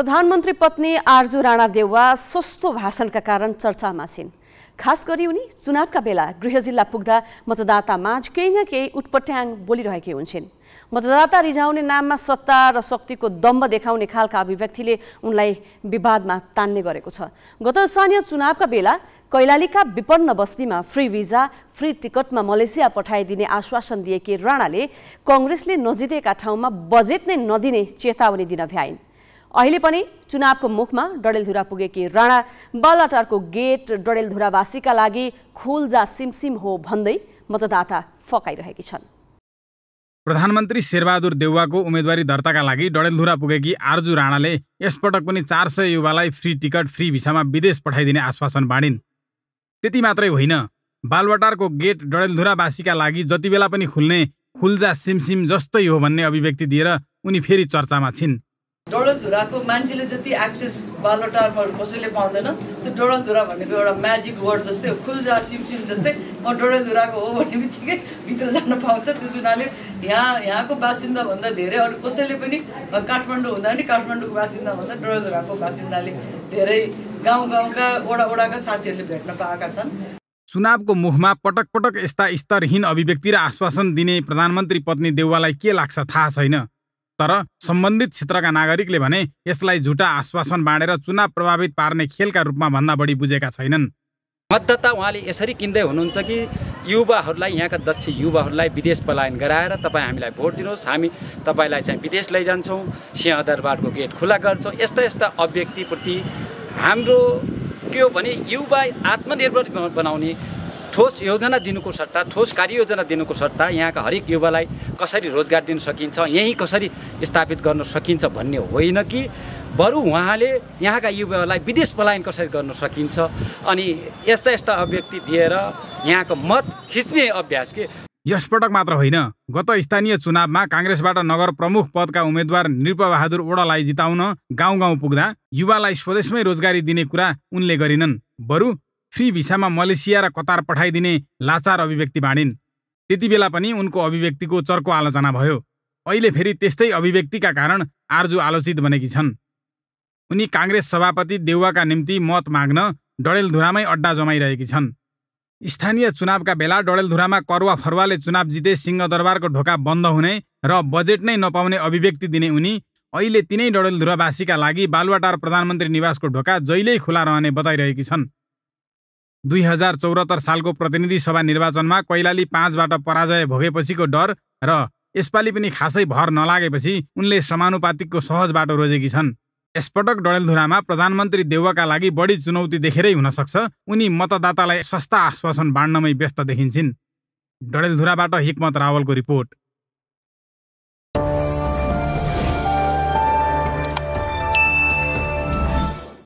प्रधानमन्त्री पत्नी आर्जु राणा देउवा सस्तो भाषणका कारण चर्चामा छिन् खास गरी उनी चुनावका बेला गृह जिल्ला पुग्दा माझ केही न केही उटपट्याङ बोलिरहेकी हुन्छन् मतदाता रिझाउने नाममा सत्ता र शक्तिको दम्ब देखाउने खालका अभिव्यक्तिले उनलाई विवादमा तान्ने गरेको छ गत स्थानीय चुनावका बेला कैलालीका विपन्न बस्तीमा फ्री भिजा फ्री टिकटमा मलेसिया पठाइदिने आश्वासन दिएकी राणाले कङ्ग्रेसले नजितेका ठाउँमा बजेट नै नदिने चेतावनी दिन भ्याइन् अहिले पनि चुनावको मुखमा डडेलधुरा पुगेकी राणा बालाटारको गेट डडेलधुरावासीका लागि खोलजा सिमसिम हो भन्दै मतदाता फकाइरहेकी छन् प्रधानमन्त्री शेरबहादुर देउवाको उम्मेदवारी दर्ताका लागि डडेलधुरा पुगेकी आर्जु राणाले यसपटक पनि चार सय युवालाई फ्री टिकट फ्री भिसामा विदेश पठाइदिने आश्वासन बाँडिन् त्यति मात्रै होइन बालवाटारको गेट डडेलधुरावासीका लागि जति बेला पनि खुल्ने खुल्जा सिमसिम जस्तै हो भन्ने अभिव्यक्ति दिएर उनी फेरि चर्चामा छिन् डोडलधुराको मान्छेले जति एक्सेस बालटारहरू कसैले पाउँदैन त्यो डोडलधुरा भनेको एउटा म्याजिक वर्ड जस्तै हो खुल्जा सिमसिम जस्तै म डोडलधुराको हो भन्ने बित्तिकै भित्र जान पाउँछ त्यस हुनाले यहाँ यहाँको बासिन्दाभन्दा धेरै अरू कसैले पनि काठमाडौँ हुँदा नि काठमाडौँको बासिन्दाभन्दा डोडलधुराको बासिन्दाले धेरै गाउँ गाउँका वडा वडाका साथीहरूले भेट्न पाएका छन् चुनावको मुखमा पटक पटक यस्ता स्तरहीन अभिव्यक्ति र आश्वासन दिने प्रधानमन्त्री पत्नी देउवालाई के लाग्छ थाहा छैन तर सम्बन्धित क्षेत्रका नागरिकले भने यसलाई झुटा आश्वासन बाँडेर चुनाव प्रभावित पार्ने खेलका रूपमा भन्दा बढी बुझेका छैनन् मतदाता उहाँले यसरी किन्दै हुनुहुन्छ कि युवाहरूलाई यहाँका दक्ष युवाहरूलाई विदेश पलायन गराएर तपाईँ हामीलाई भोट दिनुहोस् हामी तपाईँलाई चाहिँ विदेश लैजान्छौँ सिंहदरबारको गेट खुला गर्छौँ यस्ता यस्ता अभिव्यक्तिप्रति हाम्रो के हो भने युवा आत्मनिर्भर बनाउने ठोस योजना दिनुको सट्टा ठोस कार्ययोजना दिनुको सट्टा यहाँका हरेक युवालाई कसरी रोजगार दिन सकिन्छ यहीँ कसरी स्थापित गर्न सकिन्छ भन्ने होइन कि बरु उहाँले यहाँका युवालाई विदेश पलायन कसरी गर्न सकिन्छ अनि यस्ता यस्ता अभिव्यक्ति दिएर यहाँको मत खिच्ने अभ्यास के यसपटक मात्र होइन गत स्थानीय चुनावमा काङ्ग्रेसबाट नगर प्रमुख पदका उम्मेद्वार नृपबहादुर ओडालाई जिताउन गाउँ गाउँ पुग्दा युवालाई स्वदेशमै रोजगारी दिने कुरा उनले गरिनन् बरु फ्री भिसामा मलेसिया र कतार पठाइदिने लाचार अभिव्यक्ति बाँडिन् त्यति बेला पनि उनको अभिव्यक्तिको चर्को आलोचना भयो अहिले फेरि त्यस्तै अभिव्यक्तिका कारण आर्जु आलोचित बनेकी छन् उनी काङ्ग्रेस सभापति देउवाका निम्ति मत माग्न डडेलधुरामै अड्डा जमाइरहेकी छन् स्थानीय चुनावका बेला डडेलधुरामा करुवा फरुवाले चुनाव जिते सिंहदरबारको ढोका बन्द हुने र बजेट नै नपाउने अभिव्यक्ति दिने उनी अहिले तिनै डडेलधुरावासीका लागि बालुवाटार प्रधानमन्त्री निवासको ढोका जहिल्यै खुला रहने बताइरहेकी छन् दुई हजार चौरात्तर सालको प्रतिनिधि सभा निर्वाचनमा कैलाली पाँचबाट पराजय भोगेपछिको डर र यसपालि पनि खासै भर नलागेपछि उनले समानुपातिकको सहज बाटो रोजेकी छन् यसपटक डडेलधुरामा प्रधानमन्त्री देउवाका लागि बढी चुनौती देखेरै हुन सक्छ उनी मतदातालाई सस्ता आश्वासन बाँड्नमै व्यस्त देखिन्छन् डडेलधुराबाट हिक्मत रावलको रिपोर्ट